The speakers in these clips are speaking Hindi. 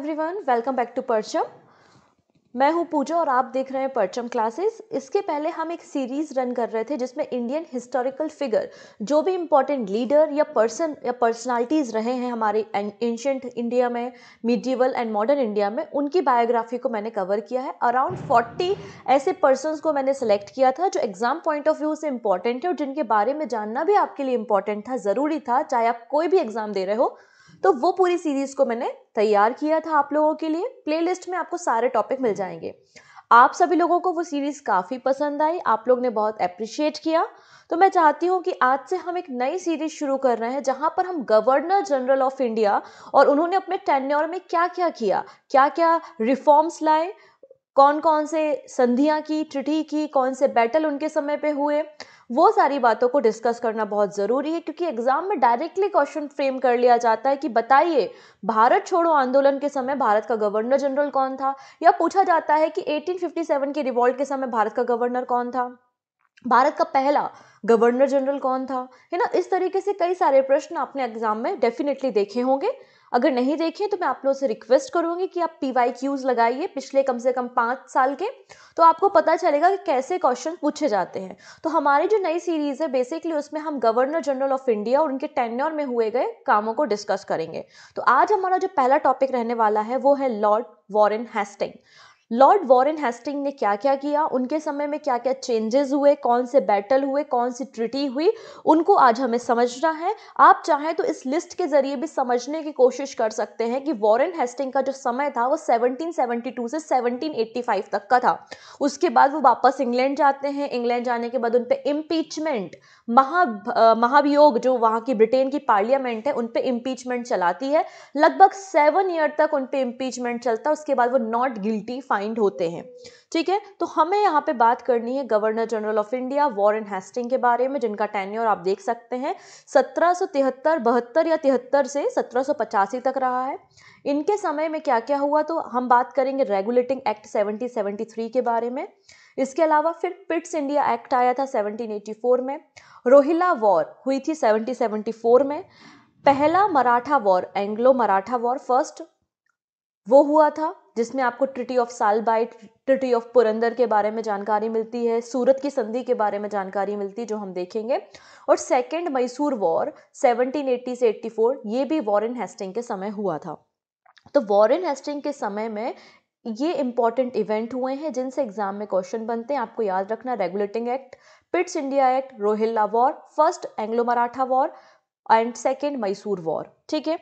एवरीवन वेलकम बैक टू परचम मैं हूं पूजा और आप देख रहे हैं परचम क्लासेस इसके पहले हम एक सीरीज रन कर रहे थे जिसमें इंडियन हिस्टोरिकल फिगर जो भी इम्पोर्टेंट लीडर या पर्सन या पर्सनालिटीज़ रहे हैं हमारे एंशंट इंडिया में मिडिवल एंड मॉडर्न इंडिया में उनकी बायोग्राफी को मैंने कवर किया है अराउंड फोर्टी ऐसे पर्सन को मैंने सेलेक्ट किया था जो एग्जाम पॉइंट ऑफ व्यू से इंपॉर्टेंट है और जिनके बारे में जानना भी आपके लिए इंपॉर्टेंट था ज़रूरी था चाहे आप कोई भी एग्ज़ाम दे रहे हो तो वो पूरी सीरीज़ को मैंने तैयार किया था आप लोगों के लिए प्लेलिस्ट में आपको सारे टॉपिक मिल जाएंगे आप सभी लोगों को वो सीरीज़ काफ़ी पसंद आई आप लोग ने बहुत अप्रिशिएट किया तो मैं चाहती हूँ कि आज से हम एक नई सीरीज शुरू कर रहे हैं जहाँ पर हम गवर्नर जनरल ऑफ इंडिया और उन्होंने अपने टेन्योर में क्या क्या किया क्या क्या रिफॉर्म्स लाए कौन कौन से संधियाँ की ट्रिटी की कौन से बैटल उनके समय पे हुए वो सारी बातों को डिस्कस करना बहुत ज़रूरी है क्योंकि एग्ज़ाम में डायरेक्टली क्वेश्चन फ्रेम कर लिया जाता है कि बताइए भारत छोड़ो आंदोलन के समय भारत का गवर्नर जनरल कौन था या पूछा जाता है कि 1857 के रिवॉल्ट के समय भारत का गवर्नर कौन था भारत का पहला गवर्नर जनरल कौन था है ना इस तरीके से कई सारे प्रश्न आपने एग्जाम में डेफिनेटली देखे होंगे अगर नहीं देखें तो मैं आप लोगों से रिक्वेस्ट करूँगी कि आप पी वाई क्यूज़ लगाइए पिछले कम से कम पाँच साल के तो आपको पता चलेगा कि कैसे क्वेश्चन पूछे जाते हैं तो हमारी जो नई सीरीज़ है बेसिकली उसमें हम गवर्नर जनरल ऑफ इंडिया और उनके टेन्योर में हुए गए कामों को डिस्कस करेंगे तो आज हमारा जो पहला टॉपिक रहने वाला है वो है Lord Warren Hastings Lord Warren Hastings ने क्या क्या किया उनके समय में क्या क्या चेंजेस हुए कौन से बैटल हुए कौन सी ट्रिटी हुई उनको आज हमें समझना है आप चाहें तो इस लिस्ट के जरिए भी समझने की कोशिश कर सकते हैं कि वॉरेन हेस्टिंग का जो समय था वो 1772 से 1785 तक का था उसके बाद वो वापस इंग्लैंड जाते हैं इंग्लैंड जाने के बाद उन पर इम्पीचमेंट महा महाभियोग जो वहाँ की ब्रिटेन की पार्लियामेंट है उन पर इम्पीचमेंट चलाती है लगभग सेवन ईयर तक उन पर इम्पीचमेंट चलता है उसके बाद वो नॉट गिल्टी फाइंड होते हैं ठीक है तो हमें यहाँ पे बात करनी है governor general of India Warren Hastings के बारे में जिनका टेन्योर आप देख सकते हैं सत्रह सौ तिहत्तर बहत्तर या तिहत्तर से सत्रह पचासी तक रहा है इनके समय में क्या क्या हुआ तो हम बात करेंगे regulating act seventeen seventy three के बारे में इसके अलावा फिर पिट्स इंडिया एक्ट आया था 1784 में रोहिला वॉर हुई थी 1774 में पहला Maratha war Anglo Maratha war first वो हुआ था जिसमें आपको treaty of Salbai treaty of Purandar के बारे में जानकारी मिलती है सूरत की संधि के बारे में जानकारी मिलती है जो हम देखेंगे और सेकेंड मैसूर वॉर 1780 से 84 ये भी वॉरेन हेस्टिंग के समय हुआ था तो वॉरेन हेस्टिंग के समय में ये इंपॉर्टेंट इवेंट हुए हैं जिनसे एग्जाम में क्वेश्चन बनते हैं आपको याद रखना regulating act Pitts India act Rohilla war first Anglo Maratha war and second Mysore war ठीक है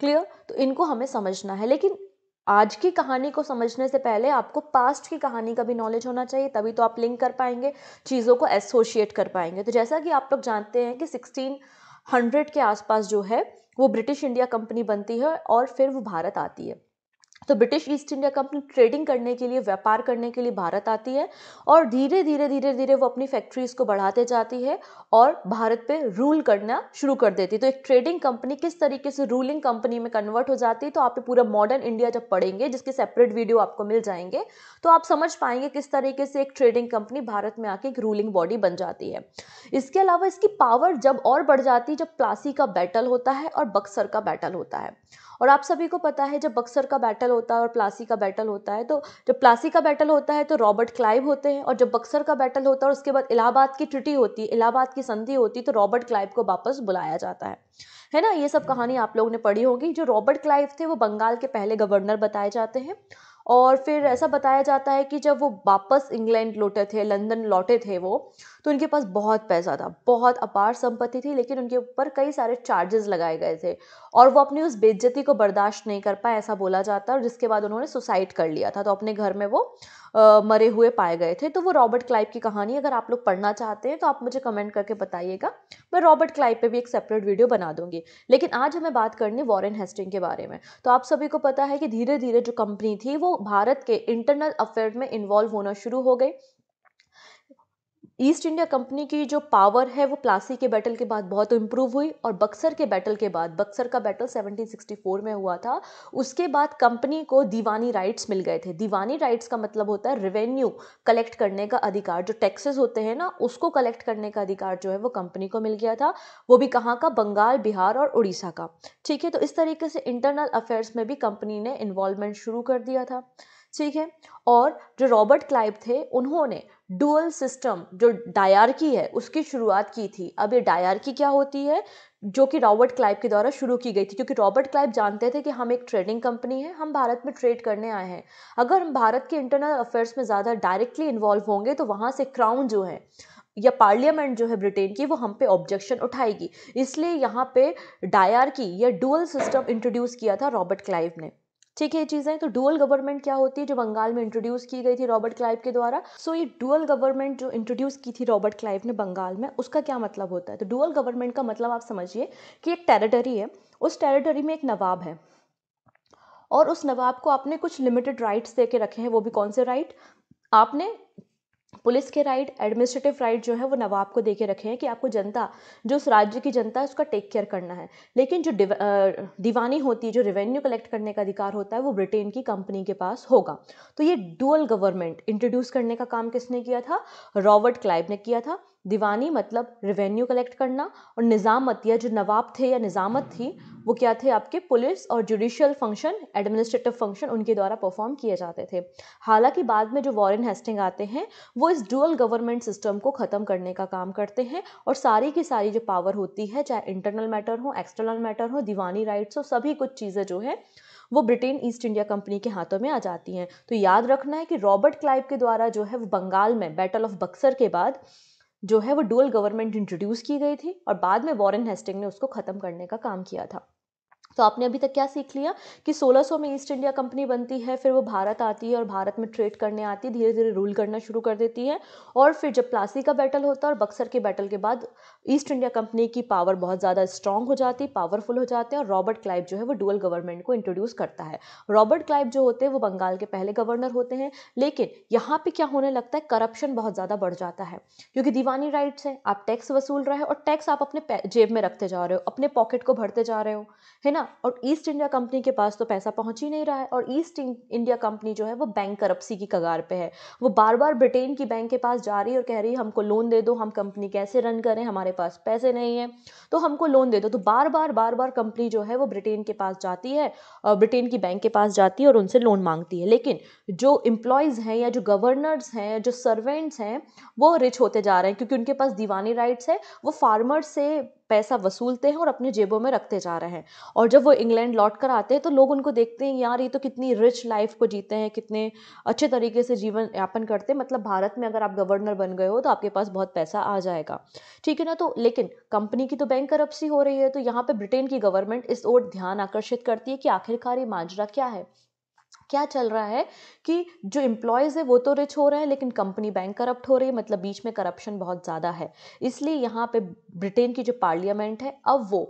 क्लियर तो इनको हमें समझना है लेकिन आज की कहानी को समझने से पहले आपको पास्ट की कहानी का भी नॉलेज होना चाहिए तभी तो आप लिंक कर पाएंगे चीज़ों को एसोशिएट कर पाएंगे तो जैसा कि आप लोग जानते हैं कि 1600 के आसपास जो है वो ब्रिटिश इंडिया कंपनी बनती है और फिर वो भारत आती है तो British East India company trading करने के लिए व्यापार करने के लिए भारत आती है और धीरे धीरे धीरे धीरे वो अपनी फैक्ट्रीज को बढ़ाते जाती है और भारत पे रूल करना शुरू कर देती है तो एक ट्रेडिंग कंपनी किस तरीके से रूलिंग कंपनी में कन्वर्ट हो जाती है तो आप पूरा मॉडर्न इंडिया जब पढ़ेंगे जिसके सेपरेट वीडियो आपको मिल जाएंगे तो आप समझ पाएंगे किस तरीके से एक ट्रेडिंग कंपनी भारत में आके एक रूलिंग बॉडी बन जाती है इसके अलावा इसकी पावर जब और बढ़ जाती है जब प्लासी का बैटल होता है और बक्सर का बैटल होता है और आप सभी को पता है जब बक्सर का बैटल होता है और प्लासी का बैटल होता है तो जब प्लासी का बैटल होता है तो रॉबर्ट क्लाइव होते हैं और जब बक्सर का बैटल होता है और उसके बाद इलाहाबाद की ट्रिटी होती है इलाहाबाद की संधि होती है तो रॉबर्ट क्लाइव को वापस बुलाया जाता है है ना ये सब कहानी आप लोगों ने पढ़ी होगी जो रॉबर्ट क्लाइव थे वो बंगाल के पहले गवर्नर बताए जाते हैं और फिर ऐसा बताया जाता है कि जब वो वापस इंग्लैंड लौटे थे लंदन लौटे थे वो तो उनके पास बहुत पैसा था बहुत अपार संपत्ति थी लेकिन उनके ऊपर कई सारे चार्जेस लगाए गए थे और वो अपनी उस बेज्जती को बर्दाश्त नहीं कर पाए ऐसा बोला जाता है और जिसके बाद उन्होंने सुसाइड कर लिया था तो अपने घर में वो मरे हुए पाए गए थे तो वो रॉबर्ट क्लाइव की कहानी अगर आप लोग पढ़ना चाहते हैं तो आप मुझे कमेंट करके बताइएगा मैं रॉबर्ट क्लाइव पे भी एक सेपरेट वीडियो बना दूंगी लेकिन आज हमें बात करनी वॉरेन हेस्टिंग के बारे में तो आप सभी को पता है कि धीरे धीरे जो कंपनी थी वो भारत के इंटरनल अफेयर में इन्वॉल्व होना शुरू हो गई ईस्ट इंडिया कंपनी की जो पावर है वो प्लासी के बैटल के बाद बहुत इम्प्रूव हुई और बक्सर के बैटल के बाद बक्सर का बैटल 1764 में हुआ था उसके बाद कंपनी को दीवानी राइट्स मिल गए थे दीवानी राइट्स का मतलब होता है रेवेन्यू कलेक्ट करने का अधिकार जो टैक्सेस होते हैं ना उसको कलेक्ट करने का अधिकार जो है वो कंपनी को मिल गया था वो भी कहाँ का बंगाल बिहार और उड़ीसा का ठीक है तो इस तरीके से इंटरनल अफेयर्स में भी कंपनी ने इन्वॉल्वमेंट शुरू कर दिया था ठीक है और जो रॉबर्ट क्लाइव थे उन्होंने डुअल सिस्टम जो डायरकी है उसकी शुरुआत की थी अब ये डायार्की क्या होती है जो कि रॉबर्ट क्लाइव के द्वारा शुरू की गई थी क्योंकि रॉबर्ट क्लाइव जानते थे कि हम एक ट्रेडिंग कंपनी है हम भारत में ट्रेड करने आए हैं अगर हम भारत के इंटरनल अफेयर्स में ज़्यादा डायरेक्टली इन्वॉल्व होंगे तो वहाँ से क्राउन जो है या पार्लियामेंट जो है ब्रिटेन की वो हम पे ऑब्जेक्शन उठाएगी इसलिए यहाँ पे डायार की या डुअल सिस्टम इंट्रोड्यूस किया था रॉबर्ट क्लाइव ने ठीक है ये चीज़ें तो डुअल गवर्नमेंट क्या होती है जो बंगाल में इंट्रोड्यूस की गई थी रॉबर्ट क्लाइव के द्वारा सो ये डुअल गवर्नमेंट जो इंट्रोड्यूस की थी रॉबर्ट क्लाइव ने बंगाल में उसका क्या मतलब होता है तो डुअल गवर्नमेंट का मतलब आप समझिए कि एक टेरिटरी है उस टेरिटरी में एक नवाब है और उस नवाब को आपने कुछ लिमिटेड राइट्स दे के रखे हैं वो भी कौन से राइट आपने पुलिस के राइट एडमिनिस्ट्रेटिव राइट जो है वो नवाब को देके रखे हैं कि आपको जनता जो उस राज्य की जनता है उसका टेक केयर करना है लेकिन जो दीवानी होती है जो रेवेन्यू कलेक्ट करने का अधिकार होता है वो ब्रिटेन की कंपनी के पास होगा तो ये डुअल गवर्नमेंट इंट्रोड्यूस करने का काम किसने किया था रॉबर्ट क्लाइव ने किया था दीवानी मतलब रिवेन्यू कलेक्ट करना और निज़ामत या जो नवाब थे या निज़ामत थी वो क्या थे आपके पुलिस और जुडिशियल फंक्शन एडमिनिस्ट्रेटिव फंक्शन उनके द्वारा परफॉर्म किए जाते थे हालांकि बाद में जो वॉरेन हेस्टिंग आते हैं वो इस डुअल गवर्नमेंट सिस्टम को ख़त्म करने का काम करते हैं और सारी की सारी जो पावर होती है चाहे इंटरनल मैटर हो एक्सटर्नल मैटर हो दीवानी राइट्स हो सभी कुछ चीज़ें जो है वो ब्रिटेन ईस्ट इंडिया कंपनी के हाथों में आ जाती हैं तो याद रखना है कि रॉबर्ट क्लाइव के द्वारा जो है वो बंगाल में बैटल ऑफ बक्सर के बाद जो है वो डुअल गवर्नमेंट इंट्रोड्यूस की गई थी और बाद में वॉरेन हेस्टिंग ने उसको ख़त्म करने का काम किया था तो आपने अभी तक क्या सीख लिया कि 1600 में ईस्ट इंडिया कंपनी बनती है फिर वो भारत आती है और भारत में ट्रेड करने आती है धीरे धीरे रूल करना शुरू कर देती है और फिर जब प्लासी का बैटल होता है और बक्सर के बैटल के बाद ईस्ट इंडिया कंपनी की पावर बहुत ज़्यादा स्ट्रांग हो जाती पावरफुल हो जाते हैं और रॉबर्ट क्लाइव जो है वो डुअल गवर्नमेंट को इंट्रोड्यूस करता है रॉबर्ट क्लाइव जो होते हैं वो बंगाल के पहले गवर्नर होते हैं लेकिन यहाँ पर क्या होने लगता है करप्शन बहुत ज़्यादा बढ़ जाता है क्योंकि दीवानी राइट्स हैं आप टैक्स वसूल रहे हो और टैक्स आप अपने जेब में रखते जा रहे हो अपने पॉकेट को भरते जा रहे हो है ना और ईस्ट इंडिया कंपनी के पास तो पैसा पहुंच ही नहीं रहा है और ईस्ट इंडिया कंपनी जो है वो बैंक करप्सी की कगार पे है वो बार बार ब्रिटेन की बैंक के पास जा रही है और कह रही है हमको लोन दे दो हम कंपनी कैसे रन करें हमारे पास पैसे नहीं है तो हमको लोन दे दो तो बार बार बार बार कंपनी जो है वो ब्रिटेन के पास जाती है ब्रिटेन की बैंक के पास जाती है और उनसे लोन मांगती है लेकिन जो एम्प्लॉयज़ हैं या जो गवर्नर्स हैं जो सर्वेंट्स हैं वो रिच होते जा रहे हैं क्योंकि उनके पास दीवानी राइट्स है वो फार्मर से पैसा वसूलते हैं और अपने जेबों में रखते जा रहे हैं और जब वो इंग्लैंड लौट कर आते हैं तो लोग उनको देखते हैं यार ये तो कितनी रिच लाइफ को जीते हैं कितने अच्छे तरीके से जीवन यापन करते हैं मतलब भारत में अगर आप गवर्नर बन गए हो तो आपके पास बहुत पैसा आ जाएगा ठीक है ना तो लेकिन कंपनी की तो बैंक करप्सी हो रही है तो यहाँ पर ब्रिटेन की गवर्नमेंट इस ओर ध्यान आकर्षित करती है कि आखिरकार ये माजरा क्या है क्या चल रहा है कि जो इम्प्लॉयज़ है वो तो रिच हो रहे हैं लेकिन कंपनी बैंक करप्ट हो रही है मतलब बीच में करप्शन बहुत ज़्यादा है इसलिए यहाँ पे ब्रिटेन की जो पार्लियामेंट है अब वो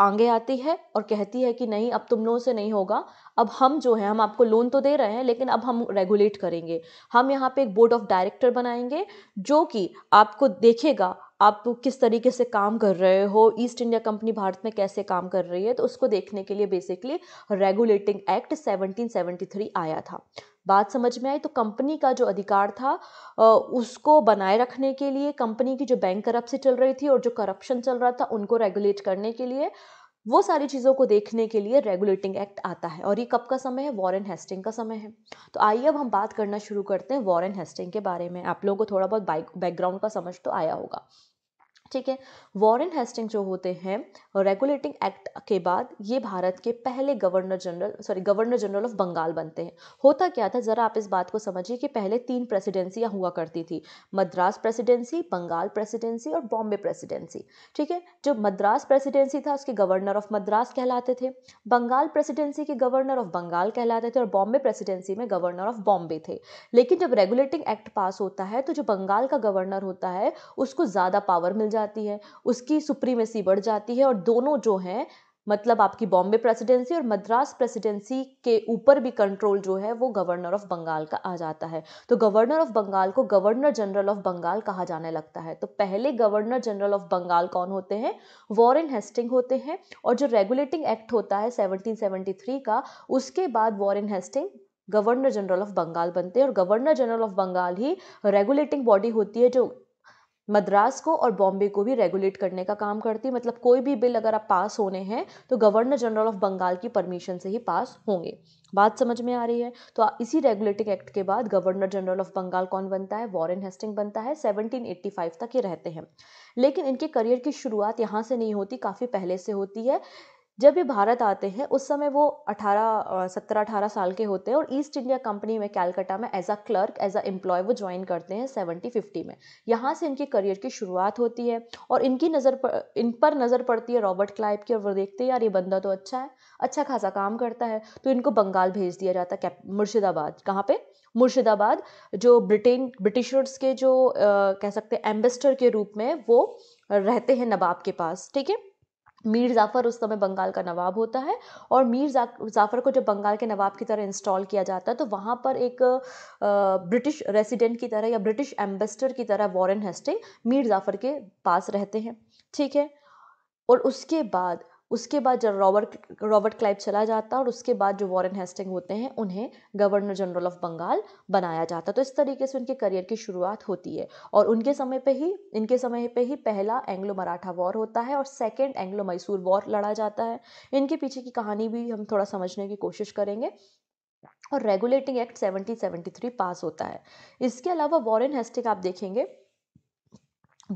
आगे आती है और कहती है कि नहीं अब तुम लोगों से नहीं होगा अब हम जो है हम आपको लोन तो दे रहे हैं लेकिन अब हम रेगुलेट करेंगे हम यहाँ पे एक बोर्ड ऑफ डायरेक्टर बनाएंगे जो कि आपको देखेगा आप किस तरीके से काम कर रहे हो ईस्ट इंडिया कंपनी भारत में कैसे काम कर रही है तो उसको देखने के लिए बेसिकली रेगुलेटिंग एक्ट 1773 आया था बात समझ में आई तो कंपनी का जो अधिकार था उसको बनाए रखने के लिए कंपनी की जो बैंक करप्सी चल रही थी और जो करप्शन चल रहा था उनको रेगुलेट करने के लिए वो सारी चीज़ों को देखने के लिए रेगुलेटिंग एक्ट आता है और ये कब का समय है वॉरेन हेस्टिंग का समय है तो आइए अब हम बात करना शुरू करते हैं वॉरेन हेस्टिंग के बारे में आप लोगों को थोड़ा बहुत बैकग्राउंड का समझ तो आया होगा ठीक है वॉरेन हेस्टिंग जो होते हैं रेगुलेटिंग एक्ट के बाद ये भारत के पहले governor general sorry governor general of Bengal बनते हैं होता क्या था ज़रा आप इस बात को समझिए कि पहले तीन प्रेसिडेंसियाँ हुआ करती थी मद्रास प्रेसिडेंसी बंगाल प्रेसिडेंसी और बॉम्बे प्रेसिडेंसी ठीक है जो मद्रास प्रेसिडेंसी था उसके गवर्नर ऑफ मद्रास कहलाते थे बंगाल प्रेसिडेंसी के गवर्नर ऑफ बंगाल कहलाते थे और बॉम्बे प्रेसिडेंसी में गवर्नर ऑफ बॉम्बे थे लेकिन जब रेगुलेटिंग एक्ट पास होता है तो जो बंगाल का गवर्नर होता है उसको ज़्यादा पावर मिल जाता जाती है उसकी सुप्रीमेसी बढ़ जाती है और दोनों जो हैं मतलब आपकी बॉम्बे प्रेसिडेंसी और मद्रास प्रेसिडेंसी के ऊपर भी कंट्रोल जो है वो गवर्नर ऑफ बंगाल का आ जाता है तो गवर्नर ऑफ बंगाल को गवर्नर जनरल ऑफ बंगाल कहा जाने लगता है तो पहले गवर्नर जनरल ऑफ बंगाल कौन होते हैं वॉरेन हेस्टिंग होते हैं और जो रेगुलेटिंग एक्ट होता है 1773 का उसके बाद Warren Hastings governor general of Bengal बनते हैं और गवर्नर जनरल ऑफ बंगाल ही रेगुलेटिंग बॉडी होती है जो मद्रास को और बॉम्बे को भी रेगुलेट करने का काम करती है मतलब कोई भी बिल अगर आप पास होने हैं तो गवर्नर जनरल ऑफ बंगाल की परमिशन से ही पास होंगे बात समझ में आ रही है तो इसी रेगुलेटिंग एक्ट के बाद गवर्नर जनरल ऑफ बंगाल कौन बनता है वॉरेन हेस्टिंग बनता है 1785 तक ये रहते हैं लेकिन इनके करियर की शुरुआत यहाँ से नहीं होती काफ़ी पहले से होती है जब ये भारत आते हैं उस समय वो अठारह सत्रह अठारह साल के होते हैं और ईस्ट इंडिया कंपनी में कैलकाटा में as a clerk as a employ वो ज्वाइन करते हैं सेवेंटी फिफ्टी में यहाँ से इनके करियर की शुरुआत होती है और इनकी नज़र पर इन पर नज़र पड़ती है रॉबर्ट क्लाइव की और वो देखते हैं यार ये बंदा तो अच्छा है अच्छा खासा काम करता है तो इनको बंगाल भेज दिया जाता है मुर्शिदाबाद कहाँ पर मुर्शिदाबाद जो ब्रिटेन ब्रिटिशर्स के जो आ, कह सकते हैं एम्बेसडर के रूप में वो रहते हैं नवाब के पास ठीक है मीर ज़ाफ़र उस समय बंगाल का नवाब होता है और मीर ज़ाफ़र को जब बंगाल के नवाब की तरह इंस्टॉल किया जाता है तो वहाँ पर एक ब्रिटिश रेसिडेंट की तरह या ब्रिटिश एम्बेसडर की तरह वॉरेन हेस्टिंग मीर ज़ाफ़र के पास रहते हैं ठीक है और उसके बाद उसके बाद जब रॉबर्ट रॉबर्ट क्लाइव चला जाता है और उसके बाद जो वॉरेन हेस्टिंग होते हैं उन्हें गवर्नर जनरल ऑफ बंगाल बनाया जाता तो इस तरीके से उनके करियर की शुरुआत होती है और उनके समय पे ही इनके समय पे ही पहला एंग्लो मराठा वॉर होता है और सेकेंड एंग्लो मैसूर वॉर लड़ा जाता है इनके पीछे की कहानी भी हम थोड़ा समझने की कोशिश करेंगे और रेगुलेटिंग एक्ट 1773 पास होता है इसके अलावा वॉरेन हेस्टिंग आप देखेंगे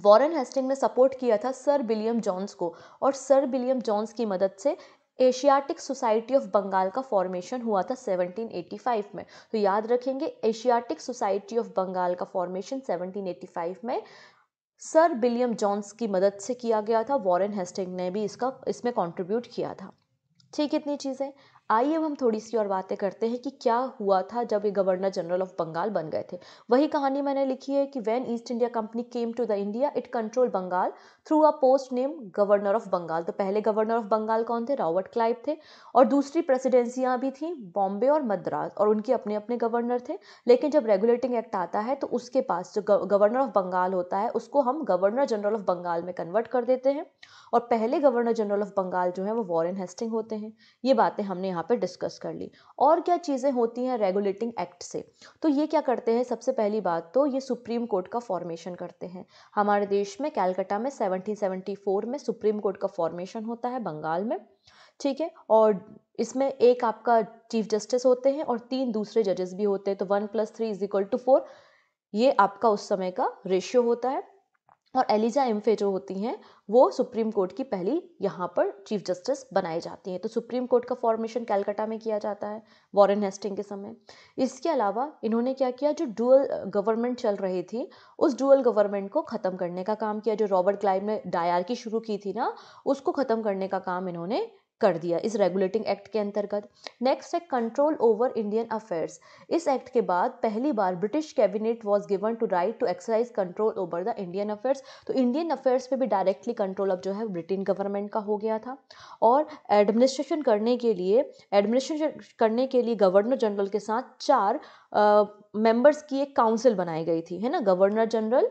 वॉरेन हेस्टिंग ने सपोर्ट किया था सर विलियम जॉन्स को और सर विलियम जॉन्स की मदद से एशियाटिक सोसाइटी ऑफ बंगाल का फॉर्मेशन हुआ था 1785 में तो याद रखेंगे एशियाटिक सोसाइटी ऑफ बंगाल का फॉर्मेशन 1785 में सर विलियम जॉन्स की मदद से किया गया था वॉरेन हेस्टिंग ने भी इसका इसमें कंट्रीब्यूट किया था ठीक इतनी चीज़ें आइए अब हम थोड़ी सी और बातें करते हैं कि क्या हुआ था जब ये गवर्नर जनरल ऑफ बंगाल बन गए थे वही कहानी मैंने लिखी है कि when East India company came to the India it control Bengal through a post name governor of Bengal तो पहले गवर्नर ऑफ बंगाल कौन थे रॉबर्ट क्लाइव थे और दूसरी प्रेसिडेंसियाँ भी थी बॉम्बे और मद्रास और उनके अपने अपने गवर्नर थे लेकिन जब रेगुलेटिंग एक्ट आता है तो उसके पास जो गवर्नर ऑफ बंगाल होता है उसको हम गवर्नर जनरल ऑफ बंगाल में कन्वर्ट कर देते हैं और पहले गवर्नर जनरल ऑफ बंगाल जो है वो वॉरन हेस्टिंग होते हैं ये बातें हमने यहाँ पर डिस्कस कर ली और क्या चीज़ें होती हैं रेगुलेटिंग एक्ट से तो ये क्या करते हैं सबसे पहली बात तो ये सुप्रीम कोर्ट का फॉर्मेशन करते हैं हमारे देश में कैलकटा में सेवन 1774 में सुप्रीम कोर्ट का फॉर्मेशन होता है बंगाल में ठीक है और इसमें एक आपका चीफ जस्टिस होते हैं और तीन दूसरे जजेस भी होते हैं तो one plus three is equal to four ये आपका उस समय का रेशियो होता है और एलिजा एम्फे जो होती हैं वो सुप्रीम कोर्ट की पहली यहाँ पर चीफ जस्टिस बनाई जाती हैं तो सुप्रीम कोर्ट का फॉर्मेशन कैलकाटा में किया जाता है वॉरेन हेस्टिंग के समय इसके अलावा इन्होंने क्या किया जो डुअल गवर्नमेंट चल रही थी उस डुअल गवर्नमेंट को ख़त्म करने का काम किया जो रॉबर्ट क्लाइव ने की शुरू की थी ना उसको ख़त्म करने का काम इन्होंने कर दिया इस रेगुलेटिंग एक्ट के अंतर्गत नेक्स्ट है कंट्रोल ओवर इंडियन अफेयर्स इस एक्ट के बाद पहली बार British cabinet was given to right to exercise control over the Indian affairs तो इंडियन अफेयर्स पे भी डायरेक्टली कंट्रोल अब जो है ब्रिटेन गवर्नमेंट का हो गया था और एडमिनिस्ट्रेशन करने के लिए एडमिनिस्ट्रेशन करने के लिए गवर्नर जनरल के साथ चार मेंबर्स uh, की एक काउंसिल बनाई गई थी है ना गवर्नर जनरल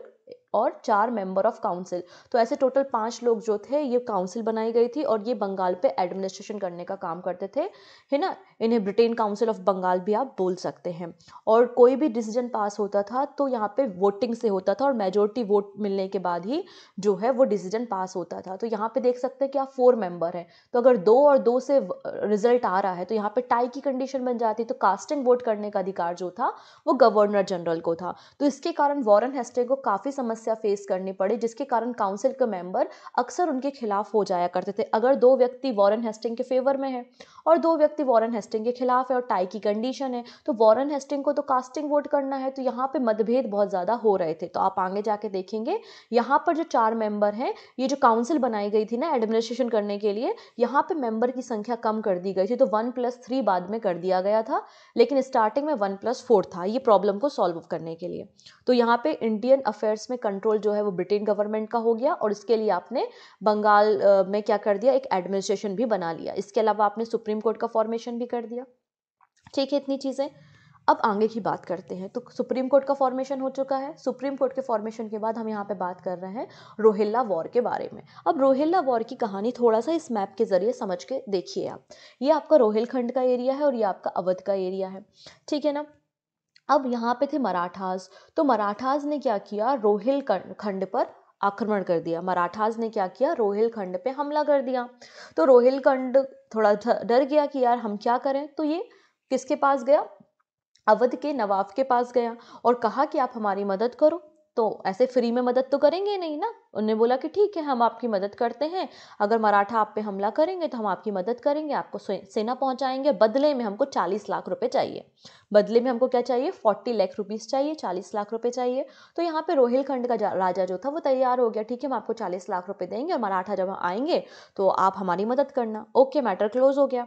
और चार मेंबर ऑफ काउंसिल तो ऐसे टोटल पांच लोग जो थे ये काउंसिल बनाई गई थी और ये बंगाल पे एडमिनिस्ट्रेशन करने का काम करते थे है ना इन्हें ब्रिटेन काउंसिल ऑफ बंगाल भी आप बोल सकते हैं और कोई भी डिसीजन पास होता था तो यहाँ पे वोटिंग से होता था और मेजोरिटी वोट मिलने के बाद ही जो है वो डिसीजन पास होता था तो यहाँ पे देख सकते हैं कि आप फोर मेंबर हैं तो अगर दो और दो से रिजल्ट आ रहा है तो यहाँ पे टाई की कंडीशन बन जाती तो कास्टिंग वोट करने का अधिकार जो था वो गवर्नर जनरल को था तो इसके कारण वॉरन हेस्टे को काफ़ी समस्या समस्या फेस करनी पड़ी जिसके कारण काउंसिल के मेंबर अक्सर उनके खिलाफ हो जाया करते थे अगर दो व्यक्ति वॉरन हेस्टिंग के फेवर में है और दो व्यक्ति वॉरन हेस्टिंग के खिलाफ है और टाई की कंडीशन है तो वॉरन हेस्टिंग को तो कास्टिंग वोट करना है तो यहाँ पे मतभेद बहुत ज़्यादा हो रहे थे तो आप आगे जाके देखेंगे यहाँ पर जो चार मेंबर हैं ये जो काउंसिल बनाई गई थी ना एडमिनिस्ट्रेशन करने के लिए यहाँ पे मेंबर की संख्या कम कर दी गई थी तो वन प्लस थ्री बाद में कर दिया गया था लेकिन स्टार्टिंग में वन प्लस फोर था ये प्रॉब्लम को सॉल्व करने के लिए तो यहाँ पे इंडियन अफेयर्स में कंट्रोल जो है वो ब्रिटेन गवर्नमेंट का हो गया और इसके लिए आपने बंगाल में क्या कर दिया एक एडमिनिस्ट्रेशन भी बना लिया इसके अलावा आपने सुप्रीम कोर्ट का फॉर्मेशन भी कर दिया ठीक है इतनी चीज़ें अब आगे की बात करते हैं तो सुप्रीम कोर्ट का फॉर्मेशन हो चुका है सुप्रीम कोर्ट के फॉर्मेशन के बाद हम यहाँ पे बात कर रहे हैं रोहिल्ला वॉर के बारे में अब रोहिल्ला वॉर की कहानी थोड़ा सा इस मैप के ज़रिए समझ के देखिए आप ये आपका रोहिलखंड का एरिया है और ये आपका अवध का एरिया है ठीक है ना अब यहाँ पे थे मराठास तो मराठास ने क्या किया रोहिल खंड पर आक्रमण कर दिया मराठास ने क्या किया रोहिल खंड पे हमला कर दिया तो रोहिल खंड थोड़ा डर गया कि यार हम क्या करें तो ये किसके पास गया अवध के नवाब के पास गया और कहा कि आप हमारी मदद करो तो ऐसे फ्री में मदद तो करेंगे नहीं ना उन्होंने बोला कि ठीक है हम आपकी मदद करते हैं अगर मराठा आप पे हमला करेंगे तो हम आपकी मदद करेंगे आपको सेना पहुंचाएंगे बदले में हमको चालीस लाख रुपए चाहिए बदले में हमको क्या चाहिए फोर्टी लाख रुपीज़ चाहिए चालीस लाख रुपए चाहिए तो यहाँ पे रोहिलखंड का राजा जो था वो तैयार हो गया ठीक है हम आपको चालीस लाख रुपए देंगे और मराठा जब आएंगे तो आप हमारी मदद करना ओके मैटर क्लोज हो गया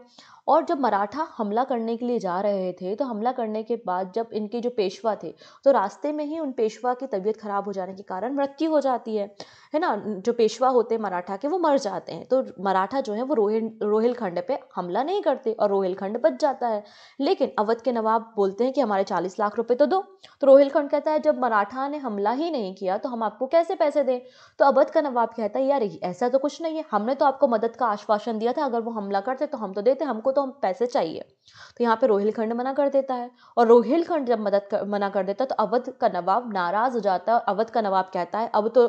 और जब मराठा हमला करने के लिए जा रहे थे तो हमला करने के बाद जब इनके जो पेशवा थे तो रास्ते में ही उन पेशवा की तबीयत खराब हो जाने के कारण मृत्यु हो जाती है है ना जो पेशवा होते हैं मराठा के वो मर जाते हैं तो मराठा जो है वो रोहिल रोहिलखंड पे हमला नहीं करते और रोहिलखंड बच जाता है लेकिन अवध के नवाब बोलते हैं कि हमारे चालीस लाख रुपए तो दो तो रोहिलखंड कहता है जब मराठा ने हमला ही नहीं किया तो हम आपको कैसे पैसे दें तो अवध का नवाब कहता है यार ऐसा तो कुछ नहीं है हमने तो आपको मदद का आश्वासन दिया था अगर वो हमला करते तो हम तो देते हमको तो हम पैसे चाहिए तो यहाँ पे रोहिलखंड मना कर देता है और रोहिलखंड जब मदद मना कर देता है तो अवध का नवाब नाराज हो जाता है अवध का नवाब कहता है अब तो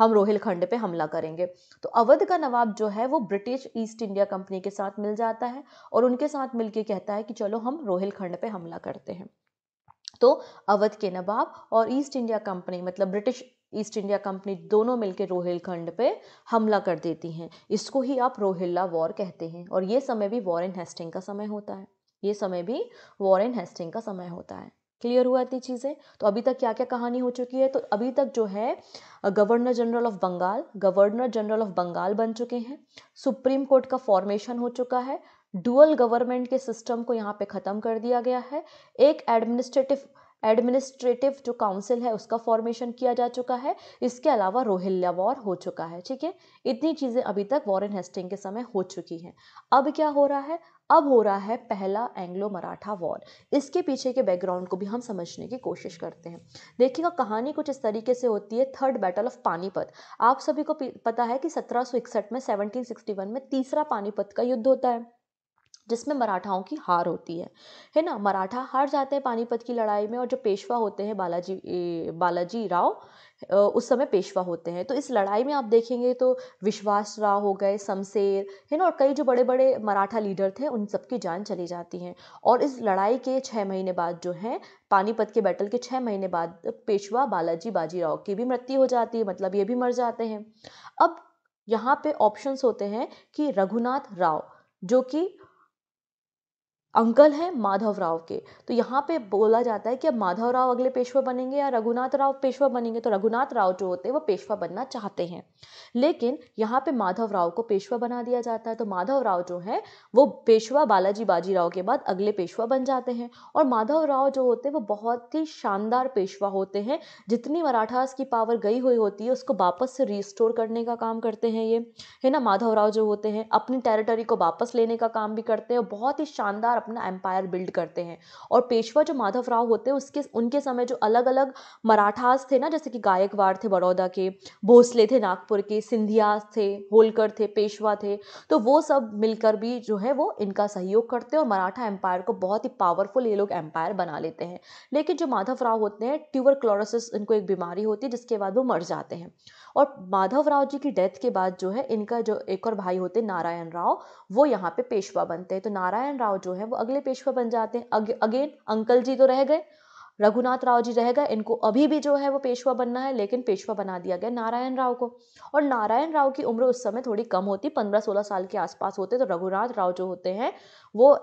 हम रोहिलखंड पे हमला करेंगे तो अवध का नवाब जो है वो ब्रिटिश ईस्ट इंडिया कंपनी के साथ मिल जाता है और उनके साथ मिलके कहता है कि चलो हम रोहिलखंड पे हमला करते हैं तो अवध के नवाब और ईस्ट इंडिया कंपनी मतलब ब्रिटिश ईस्ट इंडिया कंपनी दोनों मिलकर रोहिलखंड पे हमला कर देती हैं इसको ही आप रोहिल्ला वॉर कहते हैं और ये समय भी वॉरेन हेस्टिंग का समय होता है ये समय भी वॉरेन हेस्टिंग का समय होता है क्लियर हुआ इतनी चीज़ें तो अभी तक क्या क्या कहानी हो चुकी है तो अभी तक जो है governor general of Bengal governor general of Bengal बन चुके हैं सुप्रीम कोर्ट का फॉर्मेशन हो चुका है डुअल गवर्नमेंट के सिस्टम को यहाँ पे ख़त्म कर दिया गया है एक एडमिनिस्ट्रेटिव एडमिनिस्ट्रेटिव जो काउंसिल है उसका फॉर्मेशन किया जा चुका है इसके अलावा रोहिल्ला वॉर हो चुका है ठीक है इतनी चीज़ें अभी तक वॉरन हेस्टिंग के समय हो चुकी हैं अब क्या हो रहा है अब हो रहा है पहला एंग्लो मराठा वॉर इसके पीछे के बैकग्राउंड को भी हम समझने की कोशिश करते हैं देखिएगा कहानी कुछ इस तरीके से होती है थर्ड बैटल ऑफ पानीपत आप सभी को पता है कि सत्रह में 1761 में तीसरा पानीपत का युद्ध होता है जिसमें मराठाओं की हार होती है है ना मराठा हार जाते हैं पानीपत की लड़ाई में और जो पेशवा होते हैं बालाजी बालाजी राव उस समय पेशवा होते हैं तो इस लड़ाई में आप देखेंगे तो विश्वास राव हो गए शमशेर है ना और कई जो बड़े बड़े मराठा लीडर थे उन सबकी जान चली जाती हैं और इस लड़ाई के छः महीने बाद जो है पानीपत के बैटल के छः महीने बाद पेशवा बालाजी बाजीराव की भी मृत्यु हो जाती है मतलब ये भी मर जाते हैं अब यहाँ पे ऑप्शंस होते हैं कि रघुनाथ राव जो कि अंकल हैं माधव राव के तो यहाँ पे बोला जाता है कि अब माधव राव अगले पेशवा बनेंगे या रघुनाथ राव पेशवा बनेंगे तो रघुनाथ राव जो होते हैं वो पेशवा बनना चाहते हैं लेकिन यहाँ पे माधव राव को पेशवा बना दिया जाता है तो माधव राव जो है वो पेशवा बालाजी बाजीराव के बाद अगले पेशवा बन जाते हैं और माधव राव जो होते हैं वो बहुत ही शानदार पेशवा होते हैं जितनी मराठास की पावर गई हुई होती है उसको वापस से रिस्टोर करने का काम करते हैं ये है ना माधव राव जो होते हैं अपनी टेरिटरी को वापस लेने का काम भी करते हैं बहुत ही शानदार अपना एम्पायर बिल्ड करते हैं और पेशवा जो माधव राव होते हैं उसके उनके समय जो अलग अलग मराठास थे ना जैसे कि गायकवाड़ थे बड़ौदा के भोसले थे नागपुर के सिंधिया थे होलकर थे पेशवा थे तो वो सब मिलकर भी जो है वो इनका सहयोग करते हैं और मराठा एम्पायर को बहुत ही पावरफुल ये लोग एम्पायर बना लेते हैं लेकिन जो माधव राव होते हैं ट्यूबर क्लोरोसिस इनको एक बीमारी होती है जिसके बाद वो मर जाते हैं और माधव राव जी की डेथ के बाद जो है इनका जो एक और भाई होते नारायण राव वो यहाँ पे पेशवा बनते हैं तो नारायण राव जो है वो अगले पेशवा बन जाते हैं अगेन अंकल जी तो रह गए रघुनाथ राव जी रहेगा इनको अभी भी जो है वो पेशवा बनना है लेकिन पेशवा बना दिया गया नारायण राव को और नारायण राव की उम्र उस समय थोड़ी कम होती पंद्रह सोलह साल के आसपास होते तो रघुनाथ राव जो होते हैं वो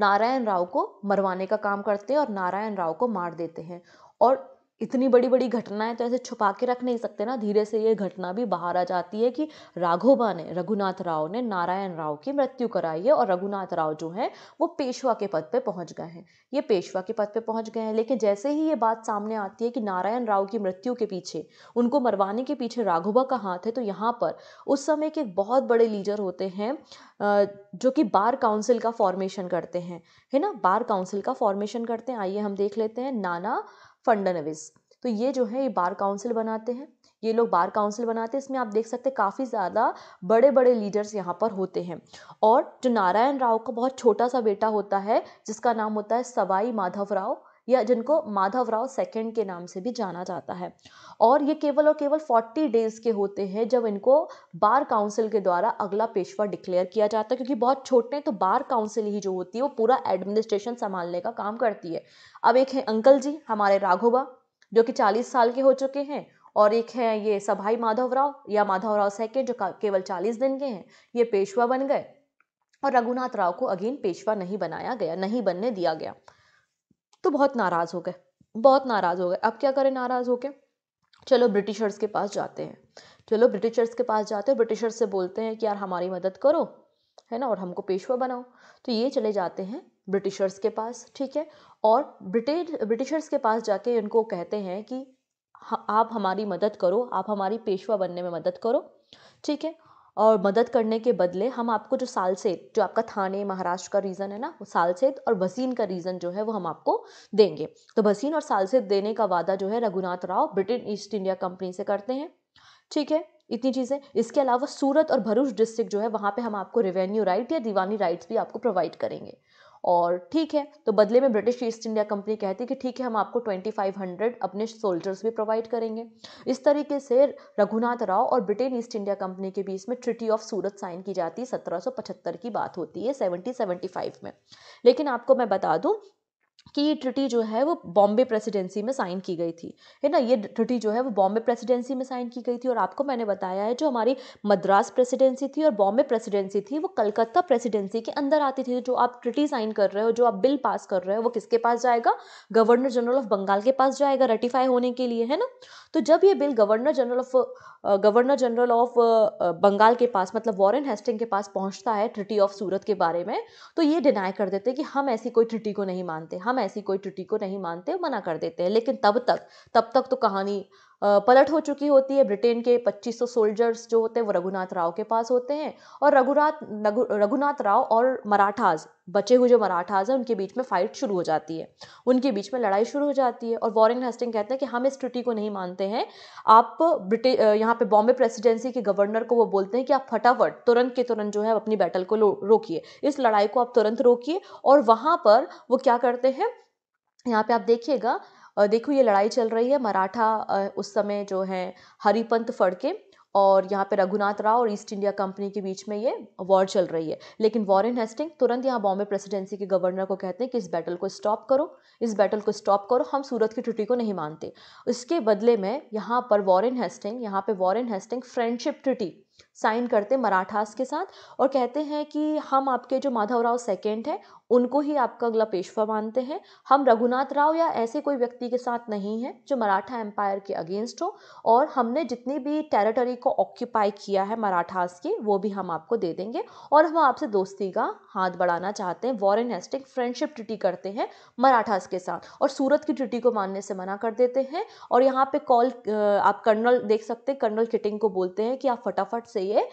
नारायण राव को मरवाने का काम करते हैं और नारायण राव को मार देते हैं और इतनी बड़ी बड़ी घटनाएं तो ऐसे छुपा के रख नहीं सकते ना धीरे से ये घटना भी बाहर आ जाती है कि राघोबा ने रघुनाथ राव ने नारायण राव की मृत्यु कराई है और रघुनाथ राव जो हैं वो पेशवा के पद पे पहुंच गए हैं ये पेशवा के पद पे पहुंच गए हैं लेकिन जैसे ही ये बात सामने आती है कि नारायण राव की मृत्यु के पीछे उनको मरवाने के पीछे राघोबा का हाथ है तो यहाँ पर उस समय के बहुत बड़े लीडर होते हैं जो कि बार काउंसिल का फॉर्मेशन करते हैं है ना बार काउंसिल का फॉर्मेशन करते हैं आइए हम देख लेते हैं नाना फंडनविस तो ये जो है ये बार काउंसिल बनाते हैं ये लोग बार काउंसिल बनाते हैं इसमें आप देख सकते हैं काफ़ी ज़्यादा बड़े बड़े लीडर्स यहाँ पर होते हैं और जो नारायण राव का बहुत छोटा सा बेटा होता है जिसका नाम होता है सवाई माधव राव या जिनको माधवराव सेकंड के नाम से भी जाना जाता है और ये केवल और केवल 40 डेज़ के होते हैं जब इनको बार काउंसिल के द्वारा अगला पेशवा डिक्लेयर किया जाता है क्योंकि बहुत छोटे तो बार काउंसिल ही जो होती है वो पूरा एडमिनिस्ट्रेशन संभालने का काम करती है अब एक है अंकल जी हमारे राघोबा जो कि चालीस साल के हो चुके हैं और एक है ये सभाई माधवराव या माधवराव सेकेंड जो केवल चालीस दिन के हैं ये पेशवा बन गए और रघुनाथ राव को अगेन पेशवा नहीं बनाया गया नहीं बनने दिया गया तो बहुत नाराज़ हो गए बहुत नाराज़ हो गए अब क्या करें नाराज़ होके चलो ब्रिटिशर्स के पास जाते हैं चलो ब्रिटिशर्स के पास जाते हैं ब्रिटिशर्स से बोलते हैं कि यार हमारी मदद करो है ना और हमको पेशवा बनाओ तो ये चले जाते हैं ब्रिटिशर्स के पास ठीक है और ब्रिटिश ब्रिटिशर्स के पास जाके इनको कहते हैं कि आप हमारी मदद करो आप हमारी पेशवा बनने में मदद करो ठीक है और मदद करने के बदले हम आपको जो सालसेट जो आपका थाने महाराष्ट्र का रीज़न है ना वो सालसेट और भसीन का रीज़न जो है वो हम आपको देंगे तो भसीन और सालसेत देने का वादा जो है Raghunath Rao Britain East India company से करते हैं ठीक है इतनी चीज़ें इसके अलावा सूरत और भरूच डिस्ट्रिक्ट जो है वहाँ पर हम आपको रेवेन्यू राइट या दीवानी राइट्स भी आपको प्रोवाइड करेंगे और ठीक है तो बदले में ब्रिटिश ईस्ट इंडिया कंपनी कहती कि ठीक है हम आपको 2500 अपने सोल्जर्स भी प्रोवाइड करेंगे इस तरीके से रघुनाथ राव और ब्रिटेन ईस्ट इंडिया कंपनी के बीच में ट्रिटी ऑफ सूरत साइन की जाती है पचहत्तर की बात होती है फाइव में लेकिन आपको मैं बता दूँ कि ये ट्रिटी जो है वो बॉम्बे प्रेसिडेंसी में साइन की गई थी है ना ये ट्रिटी जो है वो बॉम्बे प्रेसिडेंसी में साइन की गई थी और आपको मैंने बताया है जो हमारी मद्रास प्रेसिडेंसी थी और बॉम्बे प्रेसिडेंसी थी वो कलकत्ता प्रेसिडेंसी के अंदर आती थी जो आप ट्रिटी साइन कर रहे हो जो आप बिल पास कर रहे हो वो किसके पास जाएगा गवर्नर जनरल ऑफ बंगाल के पास जाएगा रेटिफाई होने के लिए है ना तो जब ये bill governor general of governor general of Bengal के पास मतलब वॉरेन हेस्टिंग के पास पहुंचता है ट्रिटी ऑफ सूरत के बारे में तो ये डिनाई कर देते हैं कि हम ऐसी कोई ट्रिटी को नहीं मानते हम ऐसी कोई ट्रिटी को नहीं मानते मना कर देते हैं लेकिन तब तक तब तक तो कहानी पलट हो चुकी होती है ब्रिटेन के 2500 सोल्जर्स जो होते हैं वो रघुनाथ राव के पास होते हैं और रघुनाथ रघुनाथ राव और मराठाज बचे हुए जो मराठाज हैं उनके बीच में फाइट शुरू हो जाती है उनके बीच में लड़ाई शुरू हो जाती है और वॉरेन हेस्टिंग कहते हैं कि हम इस ट्रिटी को नहीं मानते हैं आप ब्रिटेन यहाँ पे बॉम्बे प्रेसिडेंसी के गवर्नर को वो बोलते हैं कि आप फटाफट तुरंत के तुरंत जो है अपनी बैटल को रोकिए इस लड़ाई को आप तुरंत रोकिए और वहाँ पर वो क्या करते हैं यहाँ पे आप देखिएगा देखो ये लड़ाई चल रही है मराठा उस समय जो है हरिपंत फड़के और यहाँ पे रघुनाथ राव और ईस्ट इंडिया कंपनी के बीच में ये वॉर चल रही है लेकिन वॉरेन हेस्टिंग तुरंत यहाँ बॉम्बे प्रेसिडेंसी के गवर्नर को कहते हैं कि इस बैटल को स्टॉप करो इस बैटल को स्टॉप करो हम सूरत की ट्रिटी को नहीं मानते इसके बदले में यहाँ पर वॉरेन हेस्टिंग यहाँ पे Warren Hastings friendship treaty sign करते मराठास के साथ और कहते हैं कि हम आपके जो माधवराव सेकेंड हैं उनको ही आपका अगला पेशवा मानते हैं हम रघुनाथ राव या ऐसे कोई व्यक्ति के साथ नहीं हैं जो मराठा एम्पायर के अगेंस्ट हो और हमने जितनी भी टेरिटरी को ऑक्यूपाई किया है मराठास की वो भी हम आपको दे देंगे और हम आपसे दोस्ती का हाथ बढ़ाना चाहते हैं वॉरेन हेस्टिंग फ्रेंडशिप ट्रिटी करते हैं मराठास के साथ और सूरत की ट्रिटी को मानने से मना कर देते हैं और यहाँ पर कॉल आप कर्नल देख सकते हैं कर्नल किटिंग को बोलते हैं कि आप फटाफट से ये लिए